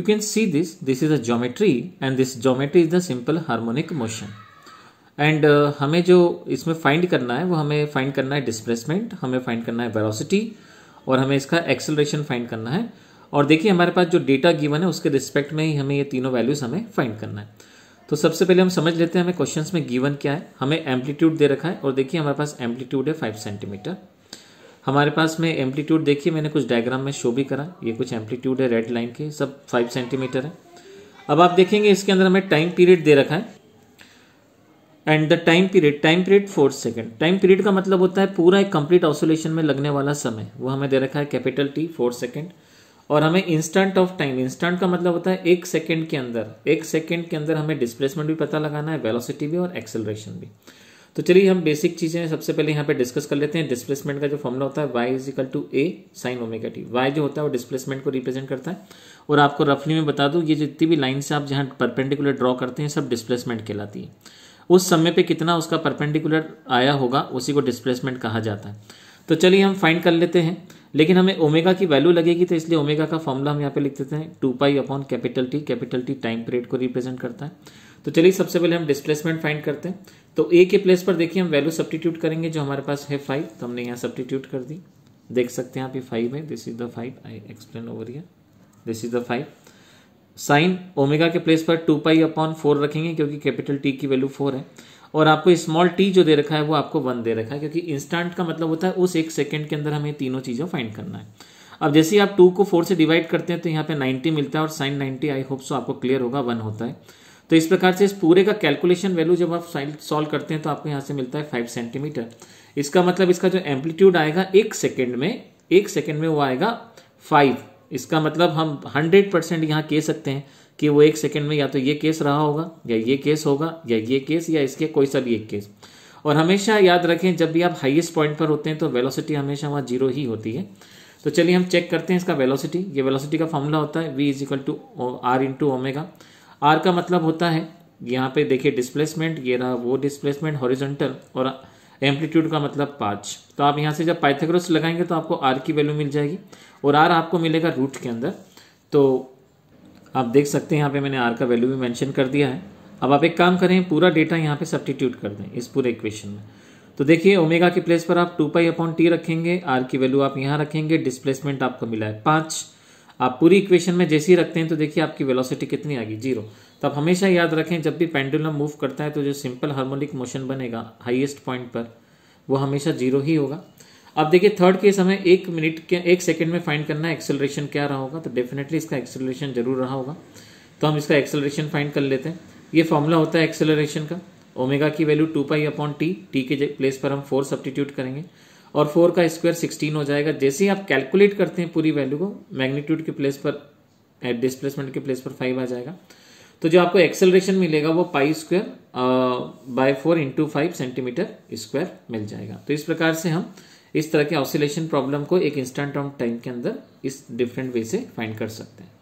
You can see this. This is a geometry and this geometry is the simple harmonic motion. And uh, हमें जो इसमें find करना है वो हमें फाइंड करना है डिस्प्लेसमेंट हमें फाइंड करना है वेलोसिटी और हमें इसका एक्सेलरेशन फाइंड करना है और देखिए हमारे पास जो डेटा गिवन है उसके रिस्पेक्ट में ही हमें ये तीनों वैल्यूज़ हमें फाइंड करना है तो सबसे पहले हम समझ लेते हैं हमें क्वेश्चन में गिवन क्या है हमें एम्पलीट्यूड दे रखा है और देखिए हमारे पास एम्पलीट्यूड है फाइव सेंटीमीटर हमारे पास में एम्पलीट्यूड देखिए मैंने कुछ डायग्राम में शो भी करा ये कुछ एम्पलीट्यूड है रेड लाइन के सब फाइव सेंटीमीटर है अब आप देखेंगे इसके अंदर हमें टाइम पीरियड दे रखा है and the time period time period four second time period का मतलब होता है पूरा एक कंप्लीट ऑसोलेशन में लगने वाला समय वो हमें दे रखा है कैपिटल टी फोर सेकेंड और हमें इंस्टेंट ऑफ टाइम इंस्टेंट का मतलब होता है एक सेकेंड के अंदर एक सेकेंड के अंदर हमें डिस्प्लेसमेंट भी पता लगाना है वेलोसिटी भी और एक्सेलरेशन भी तो चलिए हम बेसिक चीज़ें सबसे पहले यहाँ पे डिस्कस कर लेते हैं डिस्प्लेसमेंट का जो फॉर्मुला होता है Y is equal to A sine omega T Y जो होता है वो डिस्प्लेसमेंट को रिप्रेजेंट करता है और आपको रफली में बता दूँ ये जितनी भी लाइन से आप जहाँ परपेंडिकुलर ड्रॉ करते हैं सब डिस्प्लेसमेंट कहलाती है उस समय पर कितना उसका परपेंडिकुलर आया होगा उसी को डिस्प्लेसमेंट कहा जाता है तो चलिए हम फाइंड कर लेते हैं लेकिन हमें ओमेगा की वैल्यू लगेगी तो इसलिए ओमेगा का फॉर्मूला हम यहाँ पे लिख देते हैं two pi upon capital T capital T time period को रिप्रेजेंट करता है तो चलिए सबसे पहले हम डिस्प्लेसमेंट फाइंड करते हैं तो ए के प्लेस पर देखिए हम वैल्यू सब्टीट्यूट करेंगे जो हमारे पास है फाइव तो हमने यहाँ सब्टीट्यूट कर दी देख सकते हैं आप ये फाइव है this is the five I explain over here this is the five sine omega के प्लेस पर टू पाई अपॉन फोर रखेंगे क्योंकि कैपिटल टी की वैल्यू फोर है और आपको स्मॉल टी जो दे रखा है वो आपको वन दे रखा है क्योंकि इंस्टेंट का मतलब होता है उस एक सेकंड के अंदर हमें तीनों चीज़ों फाइंड करना है अब जैसे ही आप टू को फोर से डिवाइड करते हैं तो यहाँ पे नाइनटी मिलता है और sine ninety I hope so आपको क्लियर होगा वन होता है तो इस प्रकार से इस पूरे का कैलकुलेशन वैल्यू जब आप सॉल्व करते हैं तो आपको यहाँ से मिलता है फाइव सेंटीमीटर इसका मतलब इसका जो एम्पलीट्यूड आएगा एक सेकेंड में एक सेकेंड में वो आएगा फाइव इसका मतलब हम हंड्रेड परसेंट यहाँ कह सकते हैं कि वो एक सेकेंड में या तो ये केस रहा होगा या ये केस होगा या ये केस या इसके कोई सा भी एक केस और हमेशा याद रखें जब भी आप हाईएस्ट पॉइंट पर होते हैं तो वेलोसिटी हमेशा वहाँ जीरो ही होती है तो चलिए हम चेक करते हैं इसका वेलोसिटी ये वेलोसिटी का फॉर्मूला होता है V is equal to R into omega R का मतलब होता है यहाँ पे देखिए डिस्प्लेसमेंट ये रहा वो डिस्प्लेसमेंट हॉरिजेंटल और एम्पलीट्यूड का मतलब पाँच तो आप यहाँ से जब पाइथेग्रोस लगाएंगे तो आपको आर की वैल्यू मिल जाएगी और आर आपको मिलेगा रूट के अंदर तो आप देख सकते हैं यहाँ पे मैंने आर का वैल्यू भी मेंशन कर दिया है अब आप एक काम करें पूरा डेटा यहाँ पे सब्टीट्यूट कर दें इस पूरे इक्वेशन में तो देखिए ओमेगा की प्लेस पर आप टू पाई अपॉन टी रखेंगे आर की वैल्यू आप यहाँ रखेंगे डिस्प्लेसमेंट आपको मिला है पाँच आप पूरी इक्वेशन में जैसे ही रखते हैं तो देखिए आपकी वेलोसिटी कितनी आ गई जीरो तो आप हमेशा याद रखें जब भी पेंडुलम मूव करता है तो जो सिंपल हार्मोनिक मोशन बनेगा हाईएस्ट पॉइंट पर वो हमेशा जीरो ही होगा अब देखिए थर्ड केस हमें एक मिनट के एक सेकेंड में फाइंड करना है एक्सेलरेशन क्या रहा होगा तो डेफिनेटली इसका एक्सेलरेशन जरूर रहा होगा तो हम इसका एक्सेलरेशन फाइंड कर लेते हैं ये फॉर्मूला होता है एक्सेलरेशन का ओमेगा की value two pi upon T T के प्लेस पर हम फोर सब्टीट्यूट करेंगे और फोर का स्क्वायर सिक्सटीन हो जाएगा जैसे ही आप कैलकुलेट करते हैं पूरी वैल्यू को मैग्नीट्यूड के प्लेस पर डिस्प्लेसमेंट के प्लेस पर फाइव आ जाएगा तो जो आपको एक्सेलरेशन मिलेगा वो pi square by four into five centimetre square मिल जाएगा तो इस प्रकार से हम इस तरह के ऑसिलेशन प्रॉब्लम को एक इंस्टेंट ऑफ टाइम के अंदर इस डिफरेंट वे से फाइंड कर सकते हैं